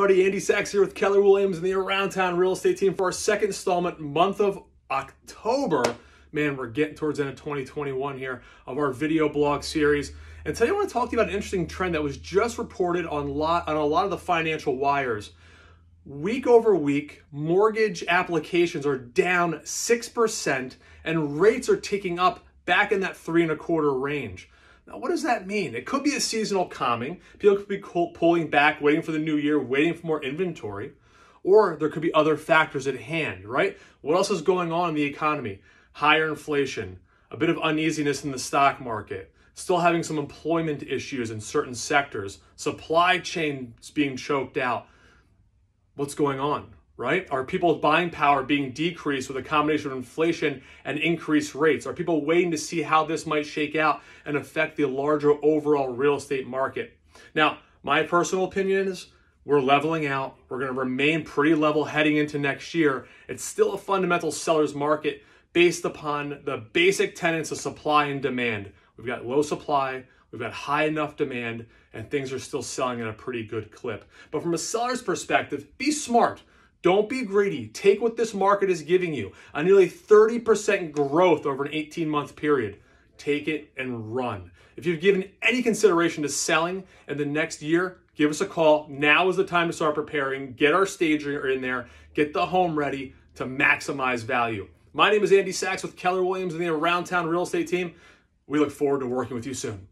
everybody. Andy Sachs here with Keller Williams and the Around Town Real Estate Team for our second installment, month of October. Man, we're getting towards the end of 2021 here of our video blog series. And today I want to talk to you about an interesting trend that was just reported on, lot, on a lot of the financial wires. Week over week, mortgage applications are down 6% and rates are ticking up back in that three and a quarter range. Now, what does that mean? It could be a seasonal calming. People could be pulling back, waiting for the new year, waiting for more inventory. Or there could be other factors at hand, right? What else is going on in the economy? Higher inflation, a bit of uneasiness in the stock market, still having some employment issues in certain sectors, supply chains being choked out. What's going on? right? Are people's buying power being decreased with a combination of inflation and increased rates? Are people waiting to see how this might shake out and affect the larger overall real estate market? Now, my personal opinion is we're leveling out. We're going to remain pretty level heading into next year. It's still a fundamental seller's market based upon the basic tenets of supply and demand. We've got low supply, we've got high enough demand, and things are still selling at a pretty good clip. But from a seller's perspective, be smart. Don't be greedy. Take what this market is giving you. A nearly 30% growth over an 18 month period. Take it and run. If you've given any consideration to selling in the next year, give us a call. Now is the time to start preparing. Get our staging in there, get the home ready to maximize value. My name is Andy Sachs with Keller Williams and the Around Town Real Estate Team. We look forward to working with you soon.